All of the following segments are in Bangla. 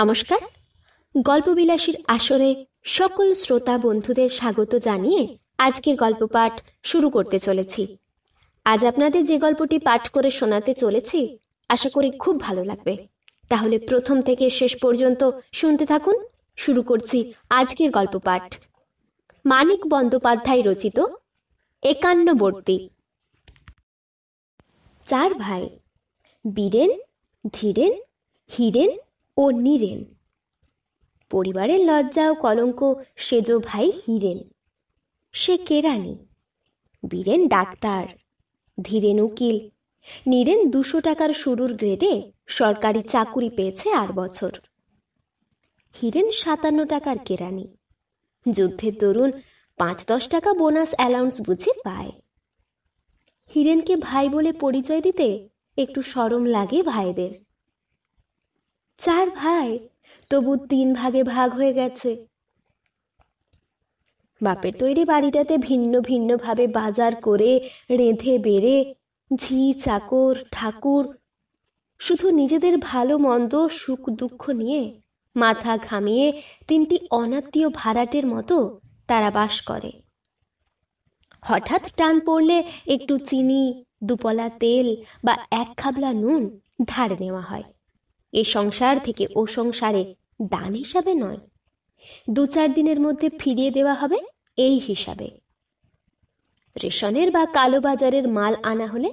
নমস্কার গল্পবিলাসীর আসরে সকল শ্রোতা বন্ধুদের স্বাগত জানিয়ে আজকের গল্প পাঠ শুরু করতে চলেছি আজ আপনাদের যে গল্পটি পাঠ করে শোনাতে চলেছি আশা করি খুব ভালো লাগবে তাহলে প্রথম থেকে শেষ পর্যন্ত শুনতে থাকুন শুরু করছি আজকের গল্প পাঠ মানিক বন্দ্যোপাধ্যায় রচিত একান্নবর্তী চার ভাই বীরেন ধীরেন হীরেন ও নীরেন পরিবারের লজ্জা ও কলঙ্ক সেজ ভাই হিরেন সে কেরানি বীরেন ডাক্তার ধীরেন উকিল নীরেন দুশো টাকার শুরুর গ্রেডে সরকারি চাকুরি পেয়েছে আর বছর হিরেন সাতান্ন টাকার কেরানি যুদ্ধের তরুণ পাঁচ দশ টাকা বোনাস অ্যালাউন্স বুঝে পায় হিরেনকে ভাই বলে পরিচয় দিতে একটু সরম লাগে ভাইদের চার ভাই তবু তিন ভাগে ভাগ হয়ে গেছে বাপের তৈরি বাড়িটাতে ভিন্ন ভিন্নভাবে বাজার করে রেঁধে বেড়ে ঝি চাকর ঠাকুর শুধু নিজেদের ভালো মন্দ সুখ দুঃখ নিয়ে মাথা ঘামিয়ে তিনটি অনাত্মীয় ভাড়াটের মতো তারা বাস করে হঠাৎ টান পড়লে একটু চিনি দুপলা তেল বা এক খাবলা নুন ধার নেওয়া হয় এ সংসার থেকে ও সংসারে দান হিসাবে নয় দু চার দিনের মধ্যে ফিরিয়ে দেওয়া হবে এই হিসাবে রেশনের বা কালো বাজারের মাল আনা হলে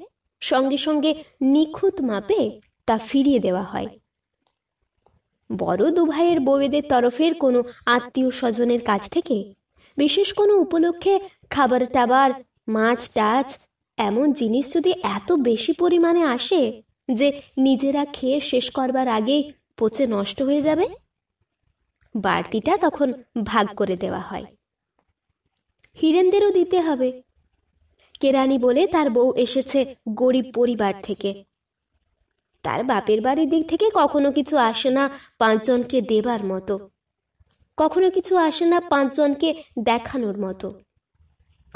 সঙ্গে সঙ্গে নিখুঁত মাপে তা ফিরিয়ে দেওয়া হয় বড় দুভাইয়ের বউয়েদের তরফের কোনো আত্মীয় স্বজনের কাছ থেকে বিশেষ কোনো উপলক্ষে খাবার টাবার মাছ টাছ এমন জিনিস যদি এত বেশি পরিমাণে আসে যে নিজেরা খেয়ে শেষ করবার আগেই পচে নষ্ট হয়ে যাবে বাড়তিটা তখন ভাগ করে দেওয়া হয় হিরেনদেরও দিতে হবে কেরানি বলে তার বউ এসেছে গরিব পরিবার থেকে তার বাপের বাড়ির দিক থেকে কখনো কিছু আসে না পাঁচজনকে দেবার মতো কখনো কিছু আসে না পাঁচজনকে দেখানোর মতো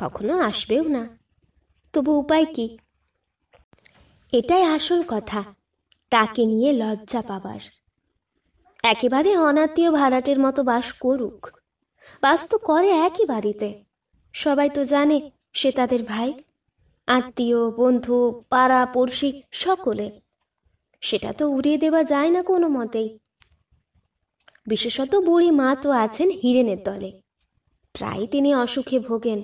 কখনো আসবেও না তবু উপায় কি এটাই আসল কথা তাকে নিয়ে লজ্জা পাবার একেবারে অনাত্মীয় ভাড়াটের মতো বাস করুক বাস তো করে একই বাড়িতে সবাই তো জানে সে তাদের ভাই আত্মীয় বন্ধু পাড়া পড়শি সকলে সেটা তো উড়িয়ে দেওয়া যায় না কোনো মতেই বিশেষত বুড়ি মা তো আছেন হিরেনের দলে প্রায় তিনি অসুখে ভোগেন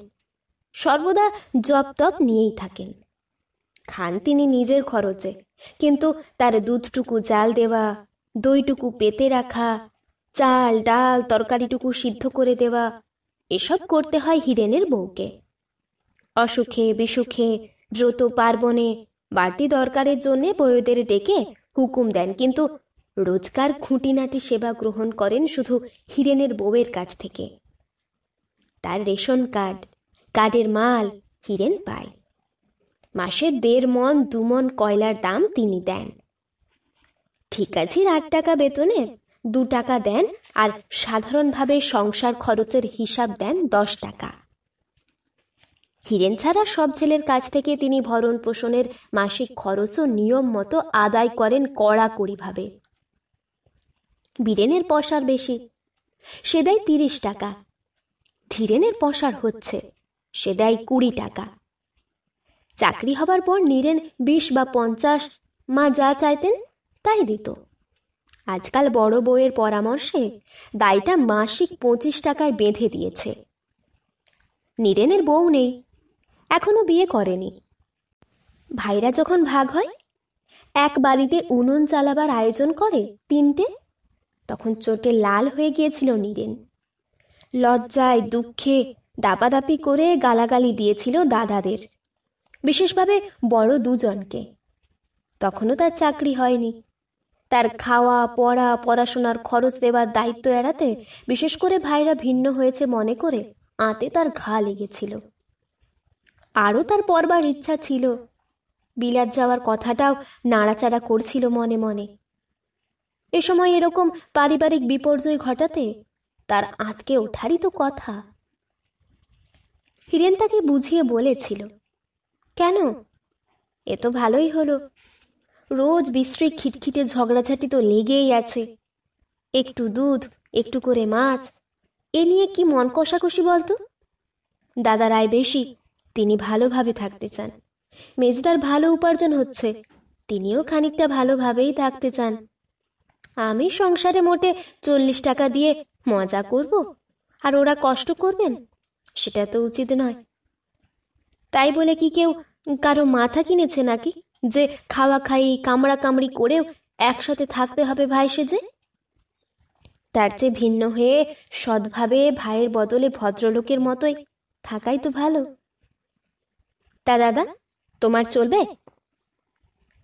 সর্বদা জপ তপ নিয়েই থাকেন খান তিনি নিজের খরচে কিন্তু তার দুধটুকু জাল দেওয়া দইটুকু পেতে রাখা চাল ডাল তরকারিটুকু সিদ্ধ করে দেওয়া এসব করতে হয় হিরেনের বউকে অসুখে বিসুখে দ্রুত পার্বণে বাড়তি দরকারের জন্যে বয়োদের ডেকে হুকুম দেন কিন্তু রোজকার খুঁটিনাটি সেবা গ্রহণ করেন শুধু হিরেনের বউয়ের কাছ থেকে তার রেশন কার্ড কার্ডের মাল হিরেন পায় মাসে দেড় মন দুমন কয়লার দাম তিনি দেন ঠিক আছে আট টাকা বেতনে দু টাকা দেন আর সাধারণভাবে সংসার খরচের হিসাব দেন দশ টাকা হিরেন ছাড়া সব ছেলের কাছ থেকে তিনি ভরণ পোষণের মাসিক খরচও নিয়ম মতো আদায় করেন কড়াকড়িভাবে বীরেনের পশার বেশি সে দেয় তিরিশ টাকা ধীরেনের পশার হচ্ছে সে দেয় কুড়ি টাকা চাকরি হবার পর নীরেন বিশ বা পঞ্চাশ মা যা চাইতেন তাই দিত আজকাল বড় বউয়ের পরামর্শে দায়টা মাসিক পঁচিশ টাকায় বেঁধে দিয়েছে নীরেনের বউ নেই এখনো বিয়ে করেনি ভাইরা যখন ভাগ হয় এক বাড়িতে উনুন চালাবার আয়োজন করে তিনটে তখন চোটে লাল হয়ে গিয়েছিল নীরেন লজ্জায় দুঃখে দাপাদাপি করে গালাগালি দিয়েছিল দাদাদের বিশেষভাবে বড় দুজনকে তখনও তার চাকরি হয়নি তার খাওয়া পড়া পড়াশোনার খরচ দেওয়ার দায়িত্ব এড়াতে বিশেষ করে ভাইরা ভিন্ন হয়েছে মনে করে আঁতে তার ঘা লেগেছিল আরও তার পরবার ইচ্ছা ছিল বিলাত যাওয়ার কথাটাও নাড়াচাড়া করছিল মনে মনে এ সময় এরকম পারিবারিক বিপর্যয় ঘটাতে তার আঁতকে ওঠারই তো কথা হিরেন তাকে বুঝিয়ে বলেছিল কেন এ তো ভালোই হলো রোজ বিশ্রী খিটখিটে ঝগড়াঝাটি তো লেগেই আছে একটু দুধ একটু করে মাছ এ নিয়ে কি মন কষাকষি বলতো দাদা রায় বেশি তিনি ভালোভাবে থাকতে চান মেজদার ভালো উপার্জন হচ্ছে তিনিও খানিকটা ভালোভাবেই থাকতে চান আমি সংসারে মোটে চল্লিশ টাকা দিয়ে মজা করব আর ওরা কষ্ট করবেন সেটা তো উচিত নয় তাই বলে কি কেউ কারো মাথা কিনেছে নাকি যে খাওয়া খাই কামড়া কামড়ি করেও একসাথে থাকতে হবে ভাই সেজে তার চেয়ে ভিন্ন হয়ে সৎভাবে ভাইয়ের বদলে ভদ্রলোকের মতোই থাকাই তো ভালো তা দাদা তোমার চলবে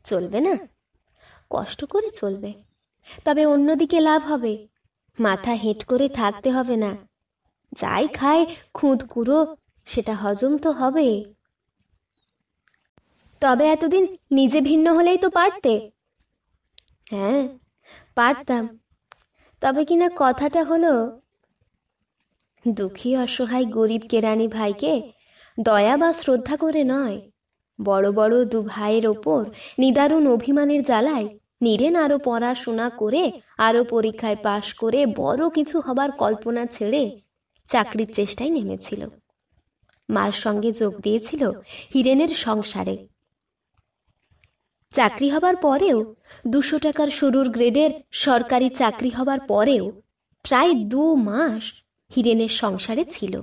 চলবে না কষ্ট করে চলবে তবে অন্যদিকে লাভ হবে মাথা হেঁট করে থাকতে হবে না যাই খায় খুঁত কুড়ো সেটা হজম তো হবে তবে এতদিন নিজে ভিন্ন হলেই তো পারতে হ্যাঁ পারতাম তবে কিনা কথাটা হলো দুঃখী অসহায় গরিব কেরানি ভাইকে দয়া বা শ্রদ্ধা করে নয় বড় বড় দু ভাইয়ের ওপর নিদারুণ অভিমানের জ্বালায় নীরেন আরও পড়াশোনা করে আরও পরীক্ষায় পাশ করে বড় কিছু হবার কল্পনা ছেড়ে চাকরির চেষ্টায় নেমেছিল মার সঙ্গে যোগ দিয়েছিল হিরেনের সংসারে চাকরি হবার পরেও দুশো টাকার শুরুর গ্রেডের সরকারি চাকরি হবার পরেও প্রায় দু মাস হিরেনের সংসারে ছিল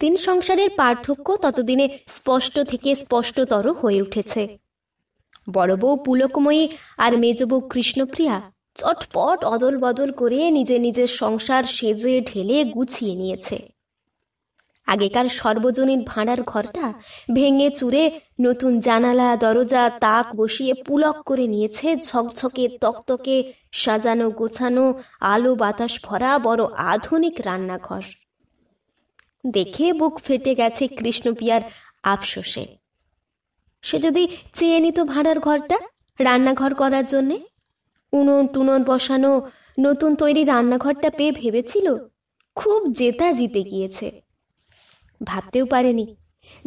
তিন সংসারের পার্থক্য ততদিনে স্পষ্ট থেকে স্পষ্টতর হয়ে উঠেছে বড় বউ পুলকময়ী আর মেজ বউ কৃষ্ণপ্রিয়া চটপট অদল বদল করে নিজে নিজের সংসার সেজে ঢেলে গুছিয়ে নিয়েছে আগেকার সর্বজনীন ভাঁড়ার ঘরটা ভেঙে চুরে নতুন জানালা দরজা তাক বসিয়ে পুলক করে নিয়েছে ঝকঝকে তকতকে সাজানো গোছানো আলো বাতাস ভরা বড় আধুনিক রান্নাঘর দেখে বুক ফেটে গেছে কৃষ্ণপিয়ার আফসোসে সে যদি চেয়ে নিত ভাঁড়ার ঘরটা রান্নাঘর করার জন্যে উনুন টুনন বসানো নতুন তৈরি রান্নাঘরটা পেয়ে ভেবেছিল খুব জেতা জিতে গিয়েছে ভাবতেও পারেনি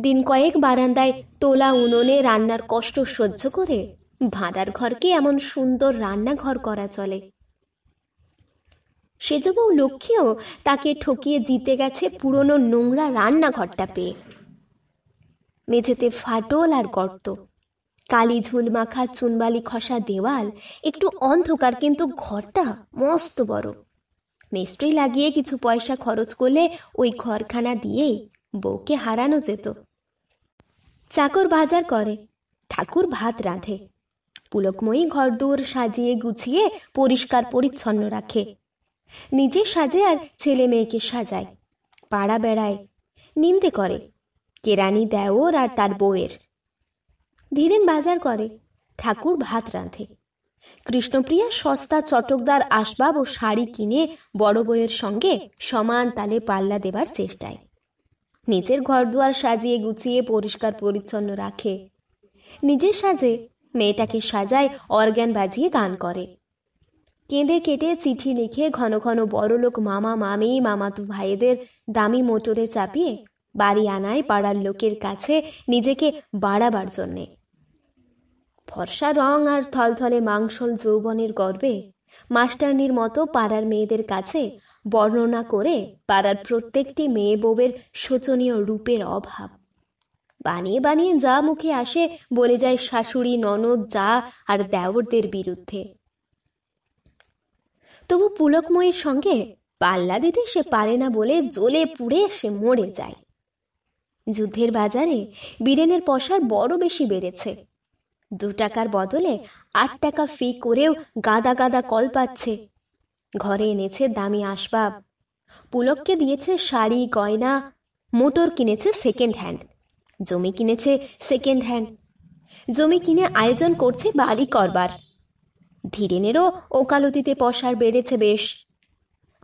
দিন কয়েক বারান্দায় তোলা উনোনে রান্নার কষ্ট সহ্য করে ভাঁড়ার ঘরকে এমন সুন্দর রান্নাঘর করা চলে সেজবউ লক্ষ্মীও তাকে ঠকিয়ে জিতে গেছে পুরনো নোংরা রান্নাঘরটা পেয়ে মেঝেতে ফাটল আর গর্ত কালি ঝুল মাখা চুনবালি খসা দেওয়াল একটু অন্ধকার কিন্তু ঘরটা মস্ত বড় মিস্ত্রি লাগিয়ে কিছু পয়সা খরচ করলে ওই ঘরখানা দিয়েই বউকে হারানো যেত চাকর বাজার করে ঠাকুর ভাত রাঁধে পুলকময়ী ঘরদোর সাজিয়ে গুছিয়ে পরিষ্কার পরিচ্ছন্ন রাখে নিজে সাজে আর ছেলে মেয়েকে সাজায় পাড়া বেড়ায় নিন্দে করে কেরানি দেওর আর তার বউয়ের ধীরেন বাজার করে ঠাকুর ভাত রাঁধে কৃষ্ণপ্রিয়া সস্তা চটকদার আসবাব ও শাড়ি কিনে বড় বইয়ের সঙ্গে সমান তালে পাল্লা দেবার চেষ্টায় নিজের ঘরদুয়ার সাজিয়ে গুছিয়ে পরিষ্কার পরিচ্ছন্ন রাখে নিজের সাজে মেয়েটাকে সাজায় অর্গ্যান বাজিয়ে দান করে কেঁদে কেটে চিঠি লিখে ঘন ঘন বড়লোক মামা মামি মামাতু ভাইদের দামি মোটরে চাপিয়ে বাড়ি আনায় পাড়ার লোকের কাছে নিজেকে বাড়াবার জন্যে ফর্সা রং আর থলথলে মাংসল যৌবনের গর্বে মাস্টারনির মতো পাড়ার মেয়েদের কাছে বর্ণনা করে পাড়ার প্রত্যেকটি মেয়ে বউয়ের শোচনীয় রূপের অভাব বানিয়ে বানিয়ে যা মুখে আসে বলে যায় শাশুড়ি ননদ যা আর দেওরদের বিরুদ্ধে তবু পুলকময়ের সঙ্গে পাল্লা দিতে সে পারে না বলে জ্বলে পুড়ে সে মরে যায় যুদ্ধের বাজারে বীরেনের পশার বড় বেশি বেড়েছে দু টাকার বদলে আট টাকা ফি করেও গাদা গাদা কল পাচ্ছে ঘরে এনেছে দামি আসবাব পুলককে দিয়েছে শাড়ি গয়না মোটর কিনেছে সেকেন্ড হ্যান্ড জমি কিনেছে সেকেন্ড হ্যান্ড জমি কিনে আয়োজন করছে বাড়ি করবার ধীরেনেরও ওকালতিতে পশার বেড়েছে বেশ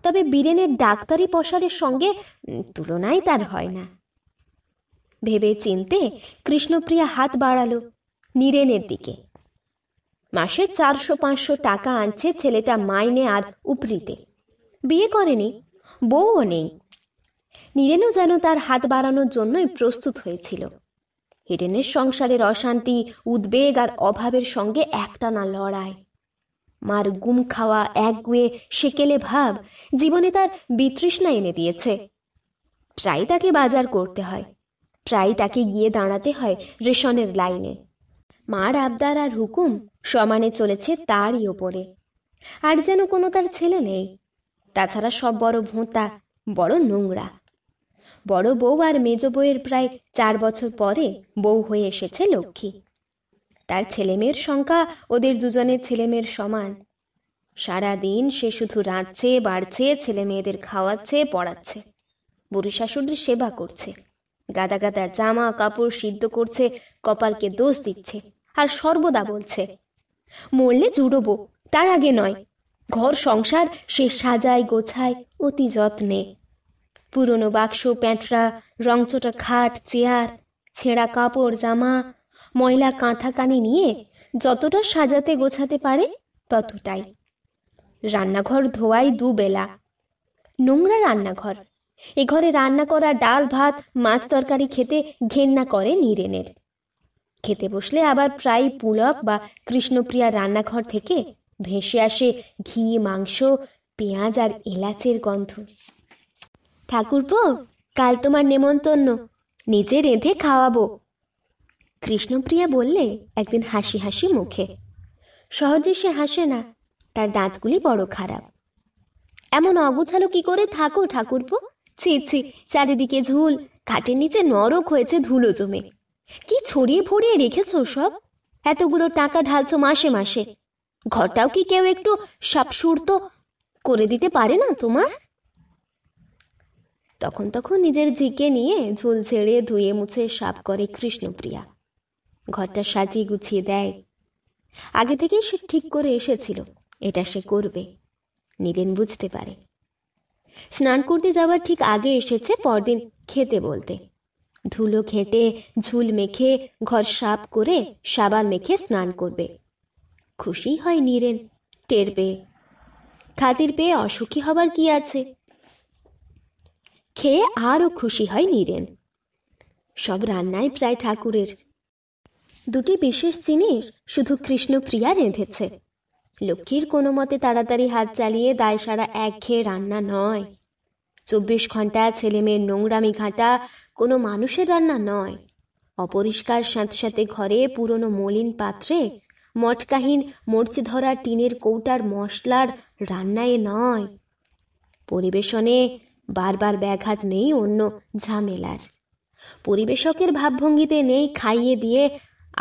তবে বীরেনের ডাক্তারি পশারের সঙ্গে তুলনাই তার হয় না ভেবে চিনতে কৃষ্ণপ্রিয়া হাত বাড়ালো নীরেনের দিকে মাসে চারশো পাঁচশো টাকা আনছে ছেলেটা মাইনে আর উপরিতে বিয়ে করেনি বউও নেই নীরেনও যেন তার হাত বাড়ানোর জন্যই প্রস্তুত হয়েছিল হিডেনের সংসারের অশান্তি উদ্বেগ আর অভাবের সঙ্গে একটানা লড়াই মার গুম খাওয়া একগুয়ে সেকেলে ভাব জীবনে তার বিতৃষ্ণা এনে দিয়েছে প্রায় তাকে বাজার করতে হয় প্রায় তাকে গিয়ে দাঁড়াতে হয় রেশনের লাইনে মার আবদার আর হুকুম সমানে চলেছে তারই ওপরে আর যেন কোনো তার ছেলে নেই তাছাড়া সব বড় ভোঁতা বড় নোংরা বড় বউ আর মেজ বউয়ের প্রায় চার বছর পরে বউ হয়ে এসেছে লক্ষ্মী তার ছেলেমেয়ের সংখ্যা ওদের দুজনের ছেলেমেয়ের সমান সারাদিন সে শুধু রাঁধছে বাড়ছে ছেলে মেয়েদের খাওয়াচ্ছে পড়াচ্ছে বুড়ি শাশুড়ির সেবা করছে গাদা গাদা জামা কাপড় সিদ্ধ করছে কপালকে দোষ দিচ্ছে আর সর্বদা বলছে মরলে জুড়বো তার আগে নয় ঘর সংসার সে সাজায় গোছায় অতি যত্নে পুরনো বাক্স প্যাঁটরা রংচটা খাট চেয়ার ছেঁড়া কাপড় জামা ময়লা কাঁথা কানি নিয়ে যতটা সাজাতে গোছাতে পারে ততটাই রান্নাঘর ধোয়াই দুবেলা নোংরা রান্নাঘর এ ঘরে রান্না করা ডাল ভাত মাছ তরকারি খেতে ঘেন্না করে নিরেনের খেতে বসলে আবার প্রায় পুলক বা কৃষ্ণপ্রিয়া রান্নাঘর থেকে ভেসে আসে ঘি মাংস পেঁয়াজ আর এলাচের গন্ধ ঠাকুরপো কাল তোমার নেমন্তন্ন নিজে রেঁধে খাওয়াবো কৃষ্ণপ্রিয়া বললে একদিন হাসি হাসি মুখে সহজে সে হাসে না তার দাঁতগুলি বড় খারাপ এমন অগোছালো কি করে থাকো ঠাকুরপো ছি ছি চারিদিকে ঝুল খাটের নিচে নরক হয়েছে ধুলো জমে কি ছড়িয়ে ভরিয়ে রেখেছো সব এতগুলো টাকা ঢালছো মাসে মাসে ঘরটাও কি কেউ একটু সাপসুর্ত করে দিতে পারে না তোমার তখন তখন নিজের জিকে নিয়ে ঝুল ছেড়ে ধুয়ে মুছে সাপ করে কৃষ্ণপ্রিয়া ঘরটা সাজিয়ে গুছিয়ে দেয় আগে থেকেই সে ঠিক করে এসেছিল এটা সে করবে নীলেন বুঝতে পারে স্নান করতে যাওয়ার ঠিক আগে এসেছে পরদিন খেতে বলতে ধুলো ঘেঁটে ঝুল মেখে ঘর সাপ করে সাবান মেখে স্নান করবে খুশি হয় নীরেন টের পেয়ে খাতির পেয়ে অসুখী হবার কি আছে খেয়ে আরও খুশি হয় নীরেন সব রান্নাই প্রায় ঠাকুরের দুটি বিশেষ জিনিস শুধু কৃষ্ণপ্রিয়া রেঁধেছে লক্ষ্মীর কোনো মতে তাড়াতাড়ি হাত চালিয়ে দায় সারা এক ঘেয়ে রান্না নয় চব্বিশ ঘন্টা ছেলে নোংরামি ঘাঁটা কোনো মানুষের রান্না নয় অপরিষ্কার সাথে ঘরে পুরনো মলিন পাত্রে মটকাহীন মরচে ধরা টিনের কৌটার মশলার রান্নায় নয় পরিবেশনে বারবার ব্যাঘাত নেই অন্য ঝামেলার পরিবেশকের ভাবভঙ্গিতে নেই খাইয়ে দিয়ে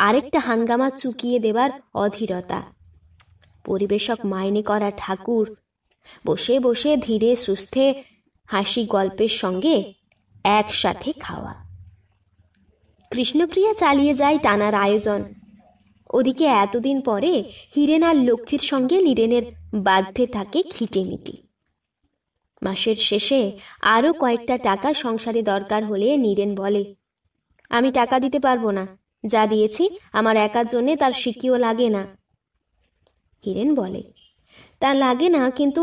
আরেকটা হাঙ্গামা চুকিয়ে দেবার অধীরতা পরিবেশক মাইনে করা ঠাকুর বসে বসে ধীরে সুস্থে হাসি গল্পের সঙ্গে একসাথে খাওয়া কৃষ্ণপ্রিয়া চালিয়ে যায় টানার আয়োজন ওদিকে এতদিন পরে হিরেন আর লক্ষ্মীর সঙ্গে লিরেনের বাধ্যে থাকে খিটেমিটি মাসের শেষে আরও কয়েকটা টাকা সংসারে দরকার হলে নীরেন বলে আমি টাকা দিতে পারবো না যা দিয়েছি আমার একার জন্যে তার সিকিও লাগে না হিরেন বলে তা লাগে না কিন্তু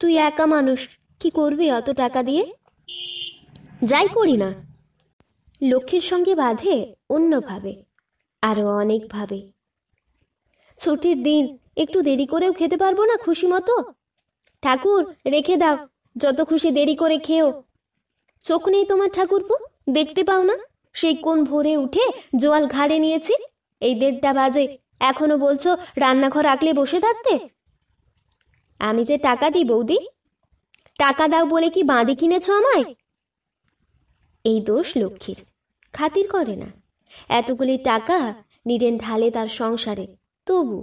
তুই একা মানুষ কি করবি অত টাকা দিয়ে যাই করি না লক্ষ্মীর সঙ্গে বাঁধে অন্যভাবে আরও অনেকভাবে ছুটির দিন একটু দেরি করেও খেতে পারবো না খুশি মতো ঠাকুর রেখে দাও যত খুশি দেরি করে খেও চোখ নেই তোমার ঠাকুরপো দেখতে পাও না সেই কোন ভোরে উঠে জোয়াল ঘাড়ে নিয়েছি এই দেড়টা বাজে এখনো বলছো রান্নাঘর আঁকলে বসে থাকতে আমি যে টাকা দিই বৌদি টাকা দাও বলে কি বাঁধে কিনেছ আমায় এই দোষ লক্ষ্মীর খাতির করে না এতগুলি টাকা নিদেন ঢালে তার সংসারে তবু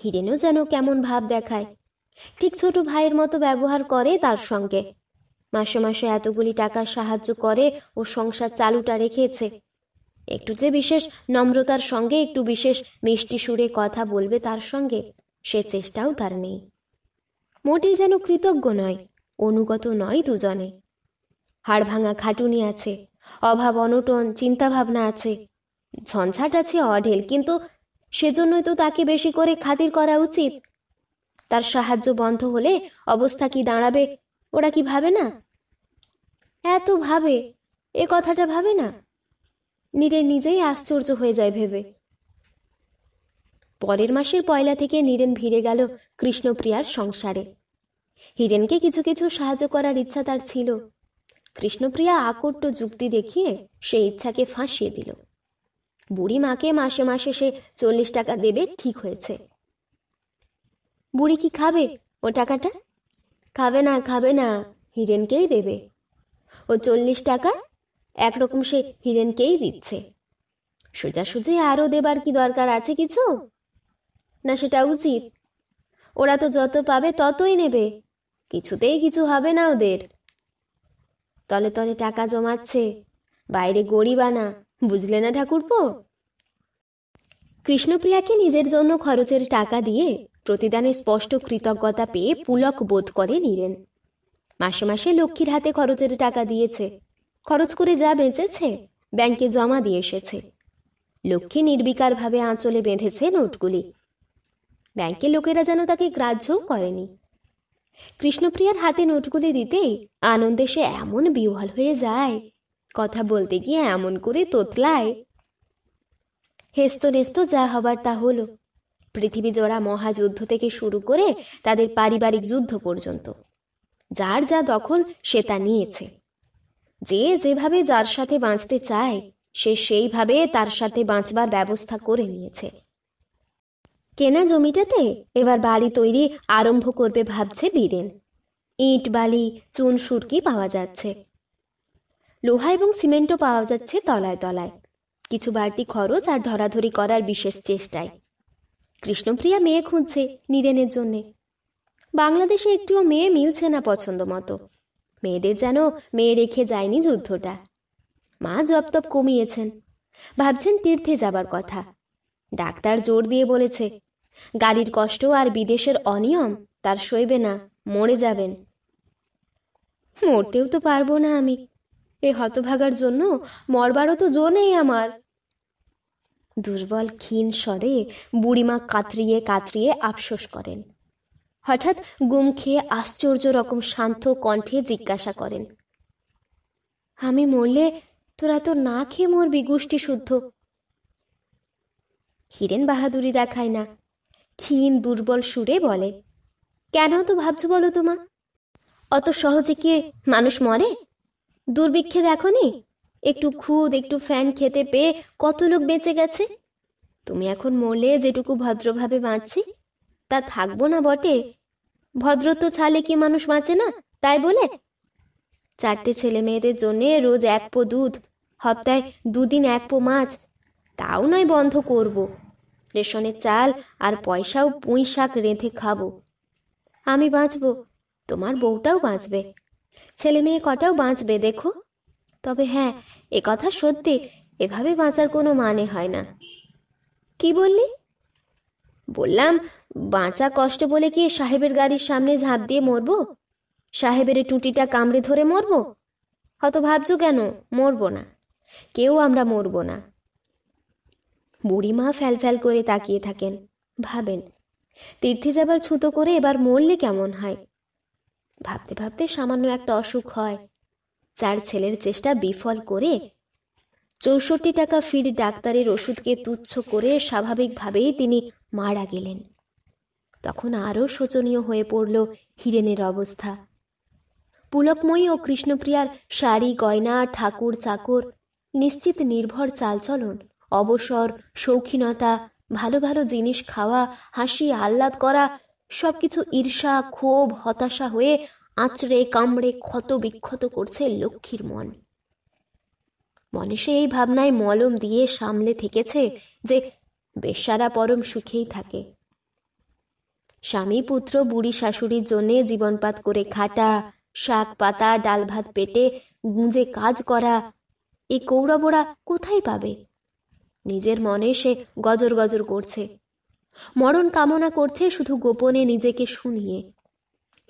হিরেনও যেন কেমন ভাব দেখায় ঠিক ছোট ভাইয়ের মতো ব্যবহার করে তার সঙ্গে মাসে মাসে এতগুলি টাকার সাহায্য করে ও সংসার চালুটা রেখেছে একটু যে বিশেষ নম্রতার সঙ্গে একটু বিশেষ মিষ্টি সুরে কথা বলবে তার সঙ্গে সে চেষ্টাও তার নেই মোটেই যেন কৃতজ্ঞ নয় অনুগত নয় দুজনে হাড় ভাঙা খাটুনি আছে অভাব অনটন চিন্তাভাবনা আছে ঝঞ্ঝাট আছে অঢেল কিন্তু সেজন্যই তো তাকে বেশি করে খাতির করা উচিত তার সাহায্য বন্ধ হলে অবস্থা কি দাঁড়াবে ওরা কি ভাবে না এত ভাবে এ কথাটা ভাবে না নীরেন নিজেই আশ্চর্য হয়ে যায় ভেবে পরের মাসের পয়লা থেকে নীরেন ভিড়ে গেল কৃষ্ণপ্রিয়ার সংসারে হিরেনকে কিছু কিছু সাহায্য করার ইচ্ছা তার ছিল কৃষ্ণপ্রিয়া আকট্ট যুক্তি দেখিয়ে সে ইচ্ছাকে ফাঁসিয়ে দিল বুড়ি মাকে মাসে মাসে সে চল্লিশ টাকা দেবে ঠিক হয়েছে বুড়ি কি খাবে ও টাকাটা খাবে না খাবে না হিরেনকেই দেবে ও চল্লিশ টাকা একরকম সে হিরেনকেই দিচ্ছে সোজাসুজি আরও দেবার কি দরকার আছে কিছু না সেটা উচিত ওরা তো যত পাবে ততই নেবে কিছুতেই কিছু হবে না ওদের তলে তলে টাকা জমাচ্ছে বাইরে গরিব আনা বুঝলে না ঠাকুরপো কৃষ্ণপ্রিয়াকে নিজের জন্য খরচের টাকা দিয়ে প্রতিদানের স্পষ্ট কৃতজ্ঞতা পেয়ে পুলক বোধ করে নিলেন মাসে মাসে লক্ষ্মীর হাতে খরচের টাকা দিয়েছে খরচ করে যা বেঁচেছে ব্যাংকে জমা দিয়ে এসেছে লক্ষ্মী নির্বিকারভাবে আঁচলে বেঁধেছে নোটগুলি ব্যাংকের লোকেরা যেন তাকে গ্রাহ্যও করেনি কৃষ্ণপ্রিয়ার হাতে নোটগুলি দিতেই আনন্দে সে এমন বিহল হয়ে যায় কথা বলতে গিয়ে এমন করে তোতলায় হেস্ত নেস্ত যা হবার তা হলো পৃথিবী জোড়া মহাযুদ্ধ থেকে শুরু করে তাদের পারিবারিক যুদ্ধ পর্যন্ত যার যা দখল সে তা নিয়েছে যে যেভাবে যার সাথে বাঁচতে চায় সে সেইভাবে তার সাথে বাঁচবার ব্যবস্থা করে নিয়েছে কেনা জমিটাতে এবার বাড়ি তৈরি আরম্ভ করবে ভাবছে বীরেন ইট বালি চুন সুরকি পাওয়া যাচ্ছে লোহা এবং সিমেন্টও পাওয়া যাচ্ছে তলায় তলায় কিছু বাড়তি খরচ আর ধরাধরি করার বিশেষ চেষ্টায় কৃষ্ণপ্রিয়া মেয়ে খুঁজছে নিরেনের জন্যে বাংলাদেশে একটিও মেয়ে মিলছে না পছন্দ মতো মেয়েদের যেন মেয়ে রেখে যায়নি যুদ্ধটা মা জপতপ কমিয়েছেন ভাবছেন তীর্থে যাবার কথা ডাক্তার জোর দিয়ে বলেছে গাড়ির কষ্ট আর বিদেশের অনিয়ম তার সইবে না মরে যাবেন মরতেও তো পারবো না আমি এ হতভাগার জন্য মরবারও তো জো নেই আমার দুর্বল ক্ষীণ স্বরে বুড়িমা কাতরিয়ে কাতরিয়ে আফসোস করেন হঠাৎ গুম খেয়ে আশ্চর্য রকম শান্ত কণ্ঠে জিজ্ঞাসা করেন আমি মরলে তোরা তো না খেয়ে মর বিগুষ্টি শুদ্ধ হিরেন বাহাদুরি দেখায় না ক্ষীণ দুর্বল সুরে বলে কেন তো ভাবছো বলো তোমা অত সহজে কি মানুষ মরে দুর্ভিক্ষে দেখো নি একটু খুদ একটু ফ্যান খেতে পেয়ে কত লোক বেঁচে গেছে তুমি এখন মরলে যেটুকু ভদ্রভাবে বাঁচছি তা থাকবো না বটে ভদ্রত্ব ছালে কি মানুষ বাঁচে না তাই বলে চারটে ছেলে মেয়েদের জন্যে রোজ এক পো দুধ হপ্তায় দুদিন এক পো মাছ তাও নয় বন্ধ করবো রেশনে চাল আর পয়সাও পুঁই শাক রেঁধে খাবো আমি বাঁচব তোমার বউটাও বাঁচবে ছেলে মেয়ে কটাও বাঁচবে দেখো তবে হ্যাঁ এ কথা সত্যি এভাবে বাঁচার কোনো মানে হয় না কি বললি বললাম বাঁচা কষ্ট বলে কি সাহেবের গাড়ির সামনে ঝাঁপ দিয়ে মরবো সাহেবের টুটিটা কামড়ে ধরে মরবো হত ভাবছো কেন মরবো না কেউ আমরা মরবো না বুড়িমা ফ্যালফ্যাল করে তাকিয়ে থাকেন ভাবেন তীর্থে যাবার ছুতো করে এবার মরলে কেমন হয় ভাবতে ভাবতে সামান্য একটা অসুখ হয় চার ছেলের চেষ্টা বিফল করে চৌষট্টি টাকা ফির ডাক্তারের ওষুধকে তুচ্ছ করে স্বাভাবিকভাবেই তিনি মারা গেলেন তখন আরও শোচনীয় হয়ে পড়ল হিরেনের অবস্থা পুলকময়ী ও কৃষ্ণপ্রিয়ার শাড়ি গয়না ঠাকুর চাকর নিশ্চিত নির্ভর চালচলন অবসর শৌখিনতা ভালো ভালো জিনিস খাওয়া হাসি আহ্লাদ করা সব কিছু ঈর্ষা ক্ষোভ হতাশা হয়ে আঁচড়ে কামড়ে ক্ষত বিক্ষত করছে লক্ষ্মীর মন মনে সে এই ভাবনায় মলম দিয়ে সামলে থেকেছে যে বেশারা পরম সুখেই থাকে স্বামী পুত্র বুড়ি শাশুড়ির জন্যে জীবনপাত করে খাটা শাক পাতা ডাল ভাত পেটে গুঁজে কাজ করা এই কৌরবরা কোথায় পাবে নিজের মনে সে গজর গজর করছে মরণ কামনা করছে শুধু গোপনে নিজেকে শুনিয়ে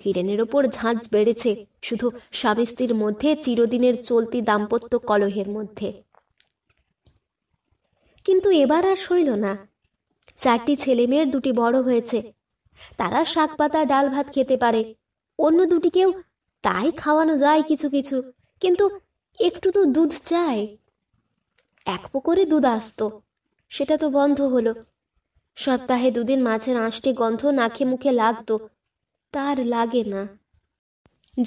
হিরেনের ওপর ঝাঁজ বেড়েছে শুধু স্বামী স্ত্রীর মধ্যে চিরদিনের চলতি দাম্পত্য কলহের মধ্যে কিন্তু এবার আর সইল না চারটি ছেলে মেয়ের দুটি বড় হয়েছে তারা শাক পাতা ডাল ভাত খেতে পারে অন্য দুটিকেও তাই খাওয়ানো যায় কিছু কিছু কিন্তু একটু তো দুধ চায় এক পুকুরে দুধ আসতো সেটা তো বন্ধ হলো সপ্তাহে দুদিন মাছের আঁশটি গন্ধ নাকে মুখে লাগতো তার লাগে না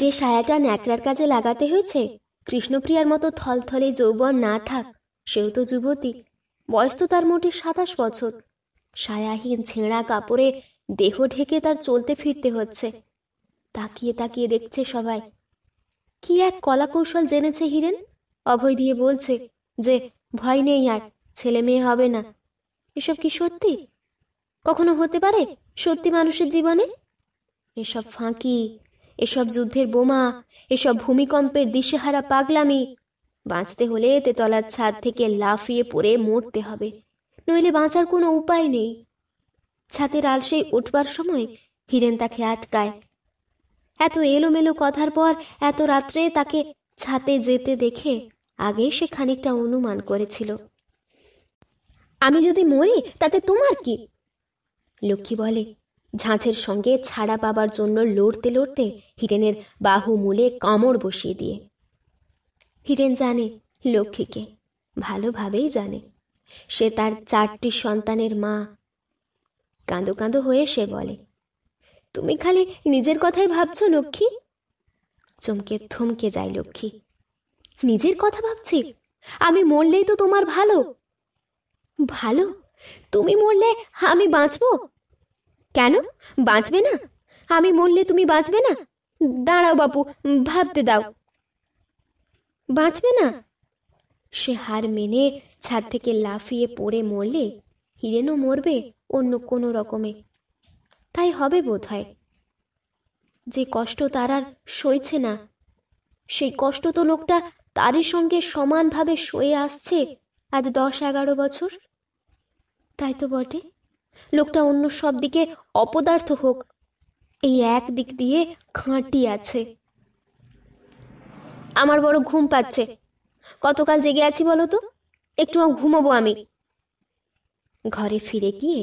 যে সায়াটা ন্যাকড়ার কাজে লাগাতে হয়েছে কৃষ্ণপ্রিয়ার মতো থলথলে যৌবন না থাক সেও তো যুবতী বয়স তো তার মোটে সাতাশ বছর সায়াহীন ছেঁড়া কাপড়ে দেহ ঢেকে তার চলতে ফিরতে হচ্ছে তাকিয়ে তাকিয়ে দেখছে সবাই কি এক কলাকৌশল জেনেছে হিরেন অভয় দিয়ে বলছে যে ভয় নেই আর ছেলে মেয়ে হবে না এসব কি সত্যি কখনো হতে পারে সত্যি মানুষের জীবনে এসব ফাঁকি এসব যুদ্ধের বোমা এসব ভূমিকম্পের দিশেহারা পাগলামি বাঁচতে হলে এতে তলার ছাদ থেকে লাফিয়ে পড়ে মরতে হবে নইলে বাঁচার কোনো উপায় নেই ছাতের আলসেই উঠবার সময় হিরেন তাকে আটকায় এত এলোমেলো কথার পর এত রাত্রে তাকে ছাতে যেতে দেখে আগে সে খানিকটা অনুমান করেছিল আমি যদি মরি তাতে তোমার কি লক্ষ্মী বলে ঝাঁঝের সঙ্গে ছাড়া পাবার জন্য লড়তে লড়তে হিরেনের বাহু মূলে কামড় বসিয়ে দিয়ে হিরেন জানে লক্ষ্মীকে ভালোভাবেই জানে সে তার চারটি সন্তানের মা কাঁদো কাঁদো হয়ে সে বলে তুমি খালি নিজের কথাই ভাবছো লক্ষ্মী চমকে থমকে যায় লক্ষ্মী নিজের কথা ভাবছি আমি মরলেই তো তোমার ভালো ভালো তুমি মরলে আমি বাঁচবো কেন বাঁচবে না আমি মরলে তুমি বাঁচবে না দাঁড়াও বাপু ভাবতে দাও বাঁচবে না সে হার মেনে ছাদ থেকে লাফিয়ে পড়ে মরলে হিরেনও মরবে অন্য কোনো রকমে তাই হবে বোধ হয় যে কষ্ট তার আর সইছে না সেই কষ্ট তো লোকটা তারই সঙ্গে সমানভাবে সয়ে আসছে আজ দশ এগারো বছর তাই তো বটে লোকটা অন্য সব দিকে অপদার্থ হোক এই এক দিক দিয়ে খাঁটি আছে আমার বড় ঘুম পাচ্ছে কতকাল জেগে আছি বলো তো একটু ঘুমোবো আমি ঘরে ফিরে গিয়ে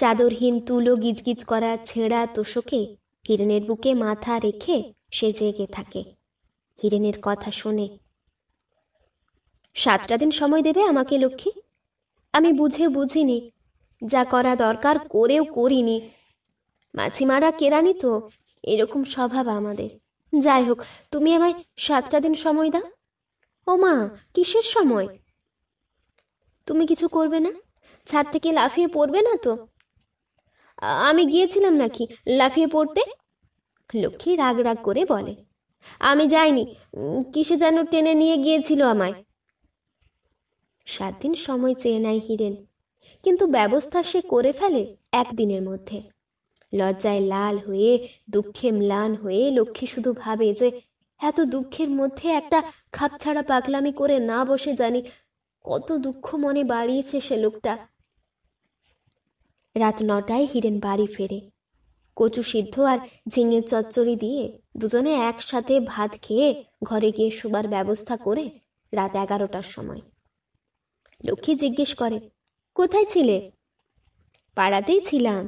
চাদরহীন তুলো গিজগিজ করা ছেঁড়া তোষকে হিরেনের বুকে মাথা রেখে সে জেগে থাকে হিরেনের কথা শুনে সাতটা দিন সময় দেবে আমাকে লক্ষ্মী আমি বুঝে বুঝিনি যা করা দরকার করেও করিনি মাছিমারা কেরানি তো এরকম স্বভাব আমাদের যাই হোক তুমি আমায় সাতটা দিন সময় দাও ও মা কিসের সময় তুমি কিছু করবে না ছাদ থেকে লাফিয়ে পড়বে না তো আমি গিয়েছিলাম নাকি লাফিয়ে পড়তে লক্ষ্মী রাগ রাগ করে বলে আমি যাইনি কিসে যেন টেনে নিয়ে গিয়েছিল আমায় সাত দিন সময় চেয়ে নেয় হিরেন কিন্তু ব্যবস্থা সে করে ফেলে একদিনের মধ্যে লজ্জায় লাল হয়ে দুঃখে ম্লান হয়ে লক্ষ্মী শুধু ভাবে যে এত দুঃখের মধ্যে একটা খাপছাড়া পাগলামি করে না বসে জানি কত দুঃখ মনে বাড়িয়েছে সে লোকটা রাত নটায় হিরেন বাড়ি ফেরে কচু সিদ্ধ আর ঝিঙে চচ্চড়ি দিয়ে দুজনে একসাথে ভাত খেয়ে ঘরে গিয়ে শোবার ব্যবস্থা করে রাত এগারোটার সময় লক্ষ্মী জিজ্ঞেস করে কোথায় ছিলে পাড়াতেই ছিলাম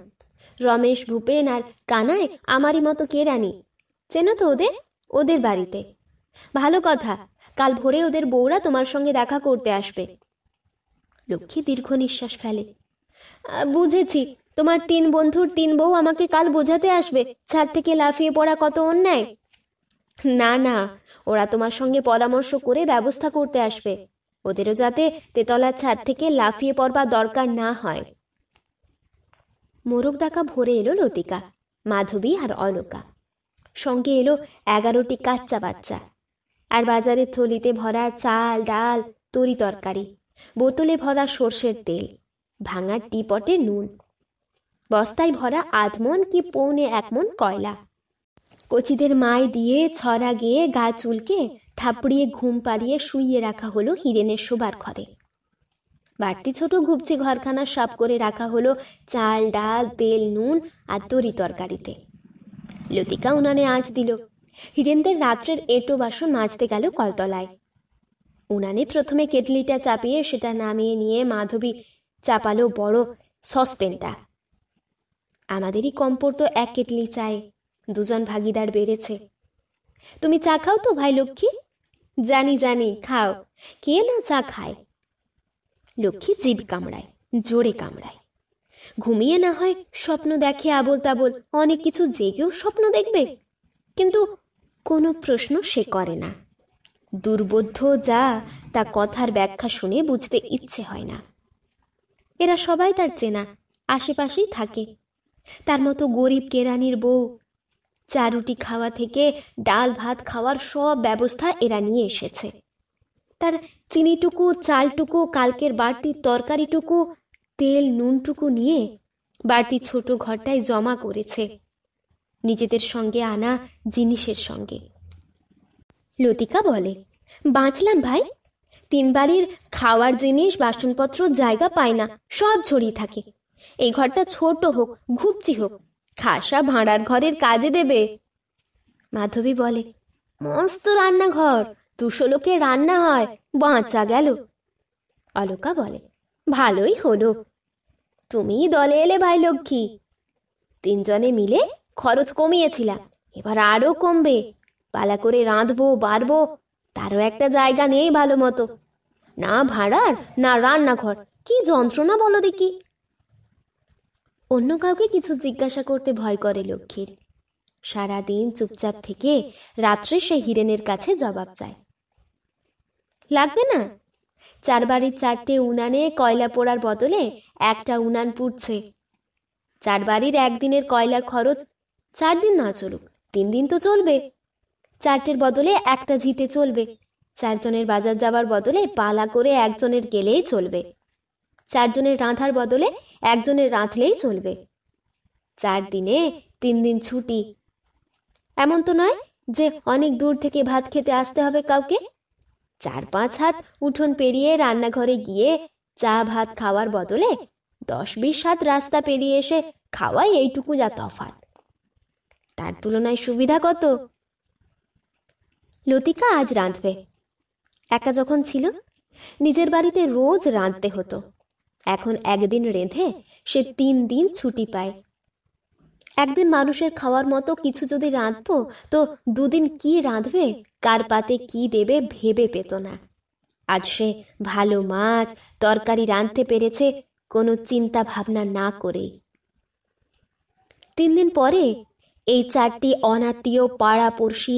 রমেশ ভূপেন আর কানায় আমারই মতো কে কেরানি চেন তো ওদের ওদের বাড়িতে ভালো কথা কাল ভোরে ওদের বউরা তোমার সঙ্গে দেখা করতে আসবে লক্ষ্মী দীর্ঘ নিঃশ্বাস ফেলে বুঝেছি তোমার তিন বন্ধুর তিন বউ আমাকে কাল বোঝাতে আসবে ছাদ থেকে লাফিয়ে পড়া কত অন্যায় না না ওরা তোমার সঙ্গে পরামর্শ করে ব্যবস্থা করতে আসবে ওদেরও যাতে তেতলার ছাদ থেকে লাফিয়ে পড়বার দরকার না হয় মোরগ ডাকা ভরে এলো লতিকা মাধবী আর অলকা সঙ্গে এলো এগারোটি কাচ্চা বাচ্চা আর বাজারের থলিতে ভরা চাল ডাল তরি তরকারি বোতলে ভরা সর্ষের তেল ভাঙা টিপটে নুন বস্তায় ভরা আধমন কি পৌনে একমন কয়লা কচিদের মায় দিয়ে ছড়া গিয়ে গা চুলকে থাপড়িয়ে ঘুম পাড়িয়ে শুইয়ে রাখা হলো হিরেনের শোবার ঘরে বাড়তি ছোট ঘুপচি ঘরখানা সাফ করে রাখা হলো চাল ডাল তেল নুন আর তরি তরকারিতে লতিকা উনানে আঁচ দিল হিরেনদের রাত্রের এটো বাসন মাজতে গেল কলতলায় উনানে প্রথমে কেটলিটা চাপিয়ে সেটা নামিয়ে নিয়ে মাধবী চাপালো বড় সসপেনটা আমাদেরই কম্পর তো এক কেটলি চায় দুজন ভাগিদার বেড়েছে তুমি চা খাও তো ভাই লক্ষ্মী জানি জানি খাও কে না চা খায় লক্ষ্মী জীব কামড়ায় জোরে কামড়ায় ঘুমিয়ে না হয় স্বপ্ন দেখে আবল তাবল অনেক কিছু জেগেও স্বপ্ন দেখবে কিন্তু কোনো প্রশ্ন সে করে না দুর্বোধ্য যা তা কথার ব্যাখ্যা শুনে বুঝতে ইচ্ছে হয় না এরা সবাই তার চেনা আশেপাশেই থাকে তার মতো গরিব কেরানির বউ চারুটি রুটি খাওয়া থেকে ডাল ভাত খাওয়ার সব ব্যবস্থা এরা নিয়ে এসেছে তার চিনিটুকু চালটুকু কালকের বাড়তি তরকারিটুকু তেল নুনটুকু নিয়ে বাড়তি ছোট ঘরটায় জমা করেছে নিজেদের সঙ্গে আনা জিনিসের সঙ্গে লতিকা বলে বাঁচলাম ভাই তিন বাড়ির খাওয়ার জিনিস বাসনপত্র জায়গা পায় না সব ছড়িয়ে থাকে এই ঘরটা ছোট হোক ঘুপচি হোক খাসা ভাঁড়ার ঘরের কাজে দেবে মাধবী বলে মস্ত রান্নাঘর দুশো লোকে রান্না হয় বাঁচা গেল অলকা বলে ভালোই হলো তুমি দলে এলে ভাই লক্ষ্মী তিনজনে মিলে খরচ কমিয়েছিলাম এবার আরও কমবে পালা করে রাঁধবো বাড়বো তারও একটা জায়গা নেই ভালো মতো না ভাড়ার না রান্নাঘর কি যন্ত্রণা বলো দেখি অন্য কাউকে কিছু জিজ্ঞাসা করতে ভয় করে লক্ষ্মীর সারাদিন চুপচাপ থেকে রাত্রে সে হিরেনের কাছে জবাব চায় লাগবে না চার বাড়ির চারটে উনানে কয়লা পোড়ার বদলে একটা উনান পুড়ছে চার বাড়ির একদিনের কয়লার খরচ চার দিন না চলুক তিন দিন তো চলবে চারটের বদলে একটা জিতে চলবে চারজনের বাজার যাবার বদলে পালা করে একজনের গেলেই চলবে চারজনের রাঁধার বদলে একজনের রাঁধলেই চলবে চার দিনে তিন দিন ছুটি এমন তো নয় যে অনেক দূর থেকে ভাত খেতে আসতে হবে কাউকে চার পাঁচ হাত উঠোন পেরিয়ে রান্নাঘরে গিয়ে চা ভাত খাওয়ার বদলে দশ বিশ হাত রাস্তা পেরিয়ে এসে খাওয়াই এইটুকু যা তফাত তার তুলনায় সুবিধা কত লতিকা আজ রাঁধবে একা যখন ছিল নিজের বাড়িতে রোজ রাঁধতে হতো এখন একদিন রেঁধে সে তিন দিন ছুটি পায় একদিন মানুষের খাওয়ার মতো কিছু যদি রাঁধত তো দুদিন কি রাঁধবে কার পাতে কি দেবে ভেবে পেত না আজ সে ভালো মাছ তরকারি রাঁধতে পেরেছে কোনো চিন্তা ভাবনা না করে তিন দিন পরে এই চারটি অনাত্মীয় পাড়াপড়শি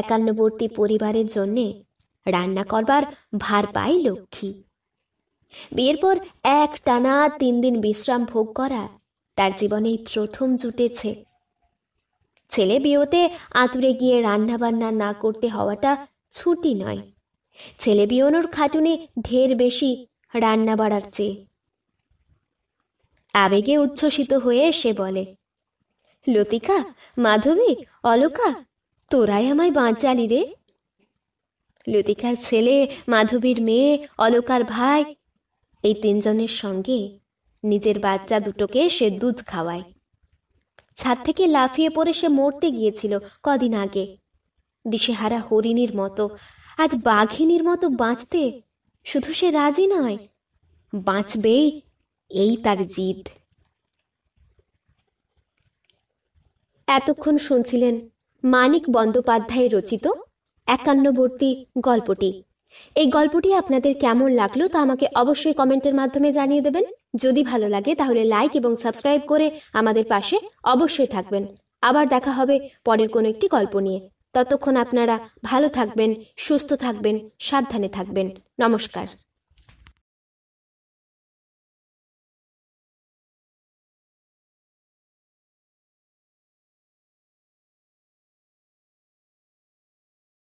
একান্নবর্তী পরিবারের জন্যে রান্না করবার ভার পায় লক্ষ্মী বিয়ের পর এক টানা তিন দিন বিশ্রাম ভোগ করা তার জীবনেই প্রথম জুটেছে ছেলে বিয়েতে আঁতুড়ে গিয়ে রান্নাবান্না না করতে হওয়াটা ছুটি নয় ছেলে বিয়নোর খাটুনে ঢের বেশি রান্না বাড়ার চেয়ে আবেগে উচ্ছ্বসিত হয়ে সে বলে লতিকা মাধবী অলোকা তোরাই আমায় বাঁচালি রে লতিকার ছেলে মাধবীর মেয়ে অলোকার ভাই এই তিনজনের সঙ্গে নিজের বাচ্চা দুটোকে সে দুধ খাওয়ায় ছাদ থেকে লাফিয়ে পড়ে সে মরতে গিয়েছিল কদিন আগে দিশেহারা হরিণীর মতো আজ বাঘিনীর মতো বাঁচতে শুধু সে রাজি নয় বাঁচবেই এই তার জিদ এতক্ষণ শুনছিলেন মানিক বন্দ্যোপাধ্যায় রচিত একান্নবর্তী গল্পটি এই গল্পটি আপনাদের কেমন লাগলো তা আমাকে অবশ্যই কমেন্টের মাধ্যমে জানিয়ে দেবেন যদি ভালো লাগে তাহলে লাইক এবং সাবস্ক্রাইব করে আমাদের পাশে অবশ্যই থাকবেন আবার দেখা হবে পরের কোনো একটি গল্প নিয়ে ততক্ষণ আপনারা ভালো থাকবেন সুস্থ থাকবেন সাবধানে থাকবেন নমস্কার